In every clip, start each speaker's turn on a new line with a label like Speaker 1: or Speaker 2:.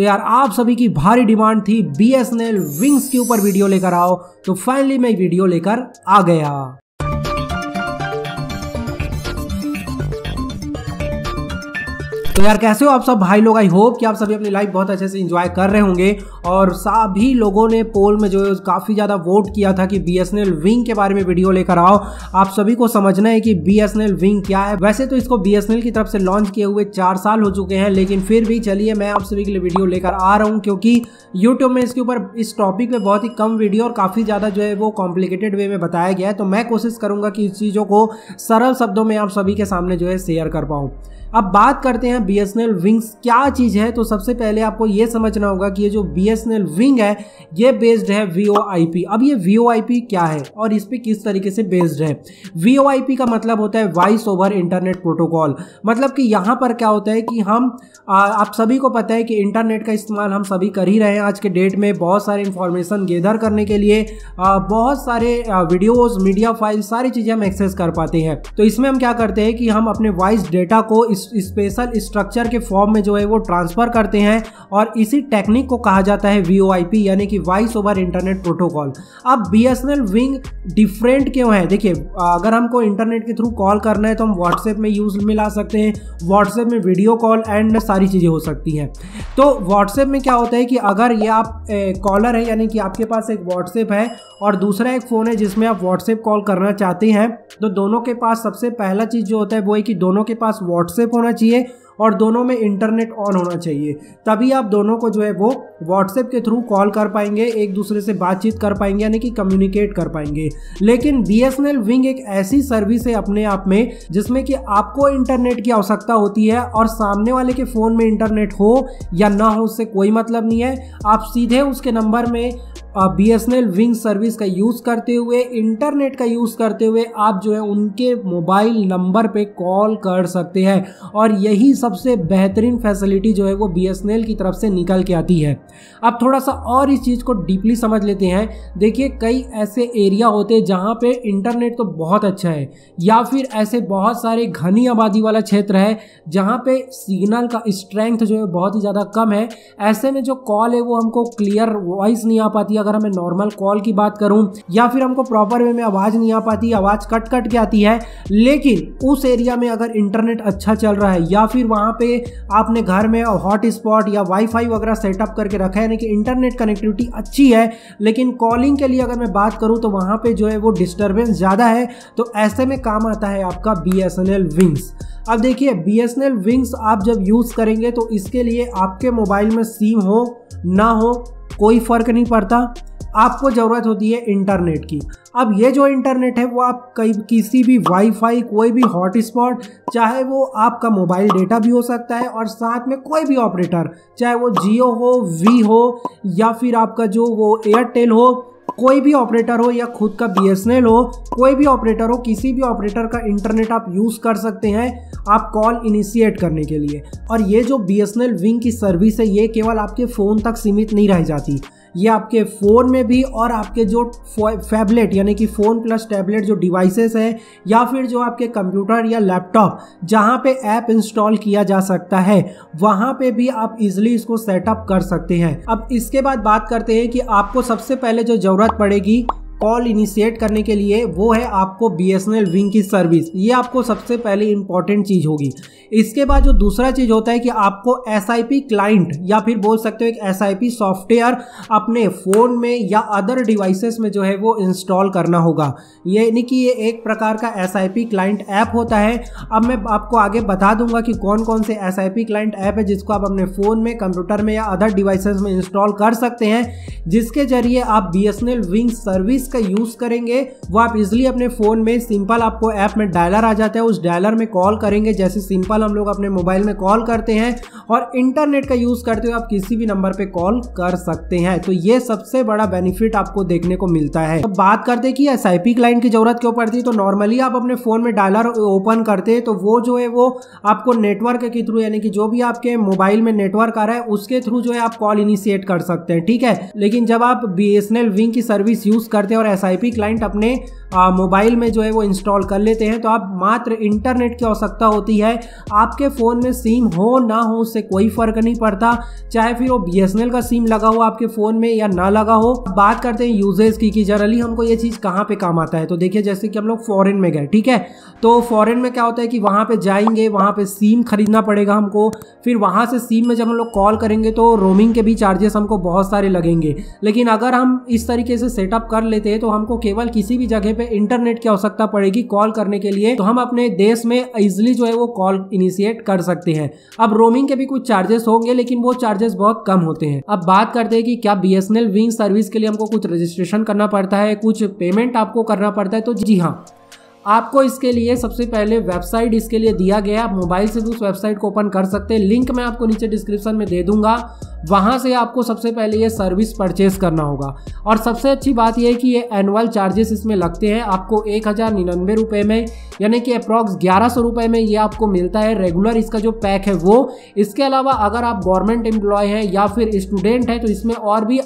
Speaker 1: तो यार आप सभी की भारी डिमांड थी बी एस विंग्स के ऊपर वीडियो लेकर आओ तो फाइनली मैं वीडियो लेकर आ गया तो यार कैसे हो आप सब भाई लोग आई होप कि आप सभी अपनी लाइफ बहुत अच्छे से इंजॉय कर रहे होंगे और सभी लोगों ने पोल में जो काफ़ी ज़्यादा वोट किया था कि बी विंग के बारे में वीडियो लेकर आओ आप सभी को समझना है कि बी विंग क्या है वैसे तो इसको बी की तरफ से लॉन्च किए हुए चार साल हो चुके हैं लेकिन फिर भी चलिए मैं आप सभी के लिए वीडियो लेकर आ रहा हूँ क्योंकि यूट्यूब में इसके ऊपर इस टॉपिक में बहुत ही कम वीडियो और काफ़ी ज़्यादा जो है वो कॉम्प्लिकेटेड वे में बताया गया है तो मैं कोशिश करूँगा कि इस चीज़ों को सरल शब्दों में आप सभी के सामने जो है शेयर कर पाऊँ अब बात करते हैं बी एस विंग्स क्या चीज़ है तो सबसे पहले आपको ये समझना होगा कि ये जो बी एस विंग है ये बेस्ड है वी अब ये वी क्या है और इस पर किस तरीके से बेस्ड है वी का मतलब होता है वॉइस ओवर इंटरनेट प्रोटोकॉल मतलब कि यहाँ पर क्या होता है कि हम आ, आप सभी को पता है कि इंटरनेट का इस्तेमाल हम सभी कर ही रहे हैं आज के डेट में बहुत सारे इन्फॉर्मेशन गेदर करने के लिए आ, बहुत सारे वीडियोज मीडिया फाइल सारी चीज़ें हम एक्सेस कर पाते हैं तो इसमें हम क्या करते हैं कि हम अपने वॉइस डेटा को इस स्पेशल स्ट्रक्चर के फॉर्म में जो है वो ट्रांसफ़र करते हैं और इसी टेक्निक को कहा जाता है वी यानी कि वॉइस ओवर इंटरनेट प्रोटोकॉल अब बी विंग डिफरेंट क्यों है देखिए अगर हमको इंटरनेट के थ्रू कॉल करना है तो हम व्हाट्सएप में यूज़ मिला सकते हैं व्हाट्सएप में वीडियो कॉल एंड सारी चीज़ें हो सकती हैं तो व्हाट्सएप में क्या होता है कि अगर ये आप कॉलर है यानी कि आपके पास एक व्हाट्सएप है और दूसरा एक फ़ोन है जिसमें आप व्हाट्सएप कॉल करना चाहते हैं तो दोनों के पास सबसे पहला चीज़ जो होता है वो है कि दोनों के पास व्हाट्सएप तक होना चाहिए और दोनों में इंटरनेट ऑन होना चाहिए तभी आप दोनों को जो है वो व्हाट्सएप के थ्रू कॉल कर पाएंगे एक दूसरे से बातचीत कर पाएंगे यानी कि कम्युनिकेट कर पाएंगे लेकिन बी विंग एक ऐसी सर्विस है अपने आप में जिसमें कि आपको इंटरनेट की आवश्यकता होती है और सामने वाले के फ़ोन में इंटरनेट हो या ना हो उससे कोई मतलब नहीं है आप सीधे उसके नंबर में B S N L wing service का यूज़ करते हुए इंटरनेट का यूज़ करते हुए आप जो है उनके मोबाइल नंबर पे कॉल कर सकते हैं और यही सबसे बेहतरीन फैसिलिटी जो है वो बी एस एन एल की तरफ से निकल के आती है अब थोड़ा सा और इस चीज़ को डीपली समझ लेते हैं देखिए कई ऐसे एरिया होते हैं जहाँ पे इंटरनेट तो बहुत अच्छा है या फिर ऐसे बहुत सारे घनी आबादी वाला क्षेत्र है जहाँ पर सिग्नल का स्ट्रेंथ जो है बहुत ही ज़्यादा कम है ऐसे में जो कॉल है वो हमको क्लियर वॉइस नहीं आ पाती अगर हमें नॉर्मल कॉल की बात करूं या फिर हमको प्रॉपर वे में आवाज़ नहीं आ पाती आवाज़ कट कट के आती है लेकिन उस एरिया में अगर इंटरनेट अच्छा चल रहा है या फिर वहां पे आपने घर में हॉट स्पॉट या वाईफाई वगैरह सेटअप करके रखा है यानी कि इंटरनेट कनेक्टिविटी अच्छी है लेकिन कॉलिंग के लिए अगर मैं बात करूं तो वहां पर जो है वो डिस्टर्बेंस ज़्यादा है तो ऐसे में काम आता है आपका बी विंग्स अब देखिए बी विंग्स आप जब यूज़ करेंगे तो इसके लिए आपके मोबाइल में सिम हो ना हो कोई फ़र्क नहीं पड़ता आपको ज़रूरत होती है इंटरनेट की अब ये जो इंटरनेट है वो आप कई किसी भी वाईफाई कोई भी हॉटस्पॉट चाहे वो आपका मोबाइल डेटा भी हो सकता है और साथ में कोई भी ऑपरेटर चाहे वो जियो हो वी हो या फिर आपका जो वो एयरटेल हो कोई भी ऑपरेटर हो या खुद का बी हो कोई भी ऑपरेटर हो किसी भी ऑपरेटर का इंटरनेट आप यूज़ कर सकते हैं आप कॉल इनिशिएट करने के लिए और ये जो बी एस विंग की सर्विस है ये केवल आपके फ़ोन तक सीमित नहीं रह जाती ये आपके फ़ोन में भी और आपके जो फैबलेट यानी कि फ़ोन प्लस टैबलेट जो डिवाइसेस है या फिर जो आपके कंप्यूटर या लैपटॉप जहाँ पे ऐप इंस्टॉल किया जा सकता है वहाँ पे भी आप इजीली इसको सेटअप कर सकते हैं अब इसके बाद बात करते हैं कि आपको सबसे पहले जो ज़रूरत पड़ेगी कॉल इनिशिएट करने के लिए वो है आपको बी विंग की सर्विस ये आपको सबसे पहले इंपॉर्टेंट चीज़ होगी इसके बाद जो दूसरा चीज़ होता है कि आपको एस क्लाइंट या फिर बोल सकते हो एक एस सॉफ्टवेयर अपने फ़ोन में या अदर डिवाइसेस में जो है वो इंस्टॉल करना होगा ये यानी कि ये एक प्रकार का एस क्लाइंट ऐप होता है अब मैं आपको आगे बता दूंगा कि कौन कौन से एस क्लाइंट ऐप है जिसको आप अपने फ़ोन में कंप्यूटर में या अदर डिवाइसेस में इंस्टॉल कर सकते हैं जिसके जरिए आप बी विंग सर्विस इसका यूज़ करेंगे वो आप इजिली अपने फ़ोन में सिंपल आपको ऐप में डायलर आ जाता है उस डायलर में कॉल करेंगे जैसे सिंपल हम लोग अपने मोबाइल में कॉल करते हैं और इंटरनेट का यूज़ करते हुए आप किसी भी नंबर पर कॉल कर सकते हैं तो ये सबसे बड़ा बेनिफिट आपको देखने को मिलता है अब बात करते कि एस क्लाइंट की ज़रूरत क्यों पड़ती है तो नॉर्मली आप अपने फ़ोन में डायलर ओपन करते हैं तो वो जो है वो आपको नेटवर्क के थ्रू यानी कि जो भी आपके मोबाइल में नेटवर्क आ रहा है उसके थ्रू जो है आप कॉल इनिशिएट कर सकते हैं ठीक है लेकिन जब आप बी विंग की सर्विस यूज़ करते हैं और एस क्लाइंट अपने मोबाइल में जो है वो इंस्टॉल कर लेते हैं तो आप मात्र इंटरनेट की आवश्यकता होती है आपके फ़ोन में सिम हो ना हो उससे कोई फ़र्क नहीं पड़ता चाहे फिर वो बी का सिम लगा हो आपके फ़ोन में या ना लगा हो बात करते हैं यूजेज की कि जनरली हमको ये चीज़ कहाँ पे काम आता है तो देखिए जैसे कि हम लोग फ़ॉरन में गए ठीक है तो फ़ॉरन में क्या होता है कि वहाँ पर जाएंगे वहाँ पर सिम खरीदना पड़ेगा हमको फिर वहाँ से सिम में जब हम लोग कॉल करेंगे तो रोमिंग के भी चार्जेस हमको बहुत सारे लगेंगे लेकिन अगर हम इस तरीके से सेटअप कर लेते थे तो हमको केवल किसी भी जगह पे इंटरनेट की आवश्यकता पड़ेगी कॉल करने के लिए तो हम अपने देश में इजिली जो है वो कॉल इनिशिएट कर सकते हैं अब रोमिंग के भी कुछ चार्जेस होंगे लेकिन वो चार्जेस बहुत कम होते हैं अब बात करते हैं कि क्या बी एस विंग सर्विस के लिए हमको कुछ रजिस्ट्रेशन करना पड़ता है कुछ पेमेंट आपको करना पड़ता है तो जी हाँ आपको इसके लिए सबसे पहले वेबसाइट इसके लिए दिया गया आप मोबाइल से भी उस वेबसाइट को ओपन कर सकते हैं लिंक मैं आपको नीचे डिस्क्रिप्शन में दे दूंगा वहाँ से आपको सबसे पहले ये सर्विस परचेज करना होगा और सबसे अच्छी बात यह है कि ये एनुअल चार्जेस इसमें लगते हैं आपको एक हज़ार निन्यानवे रुपये में यानी कि अप्रॉक्स ग्यारह सौ रुपये में ये आपको मिलता है रेगुलर इसका जो पैक है वो इसके अलावा अगर आप गवर्नमेंट एम्प्लॉय हैं या फिर स्टूडेंट हैं तो इसमें और भी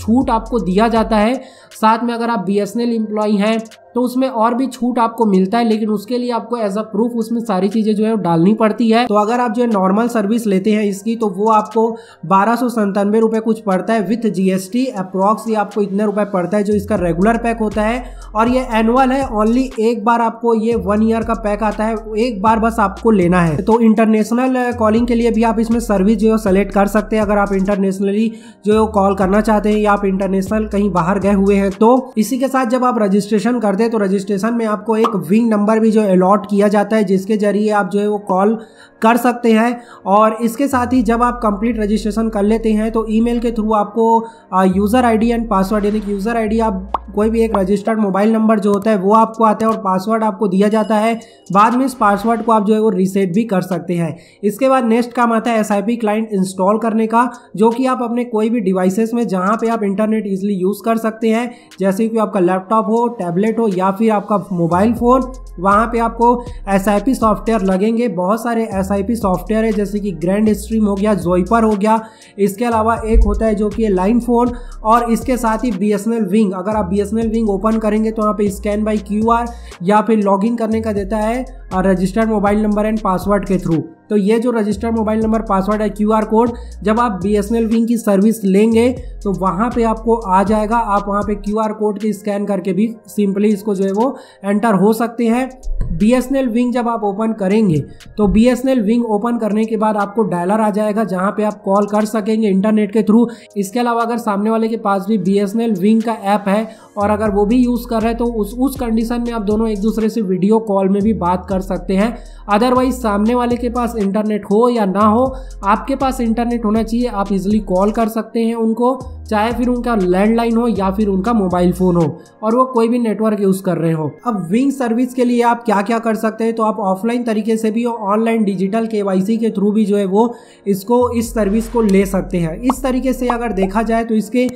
Speaker 1: छूट आपको दिया जाता है साथ में अगर आप बी एस एम्प्लॉय हैं तो उसमें और भी छूट आपको मिलता है लेकिन उसके लिए आपको एज अ प्रूफ उसमें सारी चीज़ें जो है डालनी पड़ती है तो अगर आप जो है नॉर्मल सर्विस लेते हैं इसकी तो वो आपको बारह बारह सौ संतानवे रुपये कुछ पड़ता है विथ जीएसटी अप्रॉक्स ये आपको इतने रुपए पड़ता है जो इसका रेगुलर पैक होता है और ये एनुअल है ओनली एक बार आपको ये वन ईयर का पैक आता है एक बार बस आपको लेना है तो इंटरनेशनल कॉलिंग के लिए भी आप इसमें सर्विस जो है सेलेक्ट कर सकते हैं अगर आप इंटरनेशनली जो कॉल करना चाहते हैं या आप इंटरनेशनल कहीं बाहर गए हुए हैं तो इसी के साथ जब आप रजिस्ट्रेशन करते हैं तो रजिस्ट्रेशन में आपको एक विंग नंबर भी जो अलॉट किया जाता है जिसके जरिए आप जो है वो कॉल कर सकते हैं और इसके साथ ही जब आप कंप्लीट रजिस्ट्रेशन कर कर लेते हैं तो ईमेल के थ्रू आपको यूज़र आईडी एंड पासवर्ड यानी कि यूज़र आईडी आप कोई भी एक रजिस्टर्ड मोबाइल नंबर जो होता है वो आपको आता है और पासवर्ड आपको दिया जाता है बाद में इस पासवर्ड को आप जो है वो रीसेट भी कर सकते हैं इसके बाद नेक्स्ट काम आता है एस क्लाइंट इंस्टॉल करने का जो कि आप अपने कोई भी डिवाइसेस में जहाँ पे आप इंटरनेट ईजिली यूज़ कर सकते हैं जैसे कि आपका लैपटॉप हो टैबलेट हो या फिर आपका मोबाइल फ़ोन वहाँ पे आपको एस सॉफ्टवेयर लगेंगे बहुत सारे एस सॉफ्टवेयर है जैसे कि ग्रैंड स्ट्रीम हो गया जोइपर हो गया इसके अलावा एक होता है जो कि लाइन फ़ोन और इसके साथ ही बी विंग अगर आप बी विंग ओपन करेंगे तो यहाँ पे स्कैन बाई क्यू या फिर इन करने का देता है registered mobile number and password के थ्रू तो ये जो रजिस्टर मोबाइल नंबर पासवर्ड है क्यू कोड जब आप बी एस विंग की सर्विस लेंगे तो वहाँ पे आपको आ जाएगा आप वहाँ पे क्यू कोड की स्कैन करके भी सिंपली इसको जो है वो एंटर हो सकते हैं बी एस विंग जब आप ओपन करेंगे तो बी एस विंग ओपन करने के बाद आपको डायलर आ जाएगा जहाँ पे आप कॉल कर सकेंगे इंटरनेट के थ्रू इसके अलावा अगर सामने वाले के पास भी बी एस विंग का ऐप है और अगर वो भी यूज़ कर रहे हैं तो उस उस कंडीशन में आप दोनों एक दूसरे से वीडियो कॉल में भी बात कर सकते हैं अदरवाइज सामने वाले के पास इंटरनेट हो या ना हो आपके पास इंटरनेट होना चाहिए आप इजिली कॉल कर सकते हैं उनको चाहे फिर उनका लैंडलाइन हो या फिर उनका मोबाइल फ़ोन हो और वो कोई भी नेटवर्क यूज़ कर रहे हो अब विंग सर्विस के लिए आप क्या क्या कर सकते हैं तो आप ऑफलाइन तरीके से भी ऑनलाइन डिजिटल के के थ्रू भी जो है वो इसको इस सर्विस को ले सकते हैं इस तरीके से अगर देखा जाए तो इसके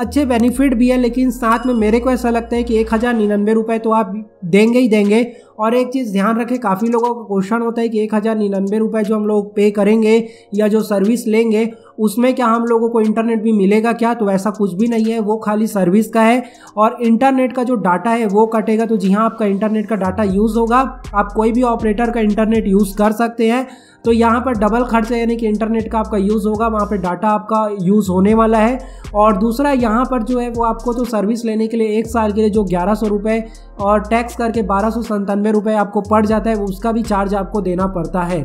Speaker 1: अच्छे बेनिफिट भी है लेकिन साथ में मेरे को ऐसा लगता है कि एक हज़ार निन्यानवे रुपये तो आप देंगे ही देंगे और एक चीज़ ध्यान रखें काफ़ी लोगों का क्वेश्चन होता है कि एक हज़ार निन्यानवे रुपये जो हम लोग पे करेंगे या जो सर्विस लेंगे उसमें क्या हम लोगों को इंटरनेट भी मिलेगा क्या तो ऐसा कुछ भी नहीं है वो खाली सर्विस का है और इंटरनेट का जो डाटा है वो कटेगा तो जी हाँ आपका इंटरनेट का डाटा यूज़ होगा आप कोई भी ऑपरेटर का इंटरनेट यूज़ कर सकते हैं तो यहाँ पर डबल खर्च यानी कि इंटरनेट का आपका यूज़ होगा वहाँ पर डाटा आपका यूज़ होने वाला है और दूसरा यहाँ पर जो है वो आपको तो सर्विस लेने के लिए एक साल के लिए जो ग्यारह सौ रुपये और टैक्स करके बारह सौ संतानवे रुपये आपको पड़ जाता है उसका भी चार्ज आपको देना पड़ता है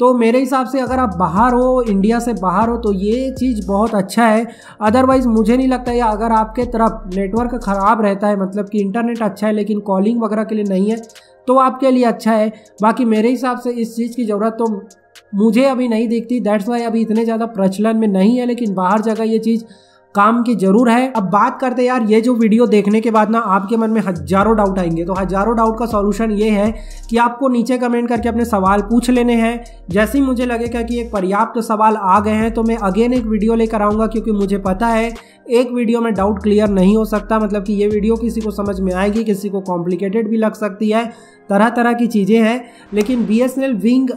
Speaker 1: तो मेरे हिसाब से अगर आप बाहर हो इंडिया से बाहर हो तो ये चीज़ बहुत अच्छा है अदरवाइज़ मुझे नहीं लगता या अगर आपके तरफ नेटवर्क ख़राब रहता है मतलब कि इंटरनेट अच्छा है लेकिन कॉलिंग वगैरह के लिए नहीं है तो आपके लिए अच्छा है बाकी मेरे हिसाब से इस चीज़ की ज़रूरत तो मुझे अभी नहीं दिखती दैट्स वाई अभी इतने ज़्यादा प्रचलन में नहीं है लेकिन बाहर जगह ये चीज़ काम की जरूर है अब बात करते यार ये जो वीडियो देखने के बाद ना आपके मन में हजारों डाउट आएंगे तो हजारों डाउट का सॉल्यूशन ये है कि आपको नीचे कमेंट करके अपने सवाल पूछ लेने हैं जैसे ही मुझे लगेगा कि एक पर्याप्त तो सवाल आ गए हैं तो मैं अगेन एक वीडियो लेकर आऊँगा क्योंकि मुझे पता है एक वीडियो में डाउट क्लियर नहीं हो सकता मतलब कि ये वीडियो किसी को समझ में आएगी किसी को कॉम्प्लिकेटेड भी लग सकती है तरह तरह की चीज़ें हैं लेकिन बी विंग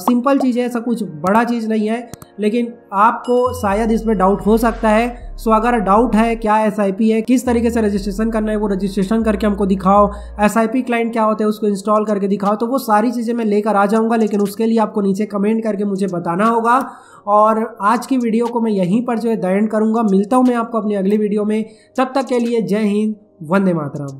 Speaker 1: सिंपल चीज़ है ऐसा कुछ बड़ा चीज़ नहीं है लेकिन आपको शायद इसमें डाउट हो सकता है सो अगर डाउट है क्या एस है किस तरीके से रजिस्ट्रेशन करना है वो रजिस्ट्रेशन करके हमको दिखाओ एस क्लाइंट क्या होता है उसको इंस्टॉल करके दिखाओ तो वो सारी चीज़ें मैं लेकर आ जाऊँगा लेकिन उसके लिए आपको नीचे कमेंट करके मुझे बताना होगा और आज की वीडियो को मैं यहीं पर जो है द एंड करूँगा मिलता हूँ मैं आपको अपनी अगली वीडियो में तब तक के लिए जय हिंद वंदे मातरम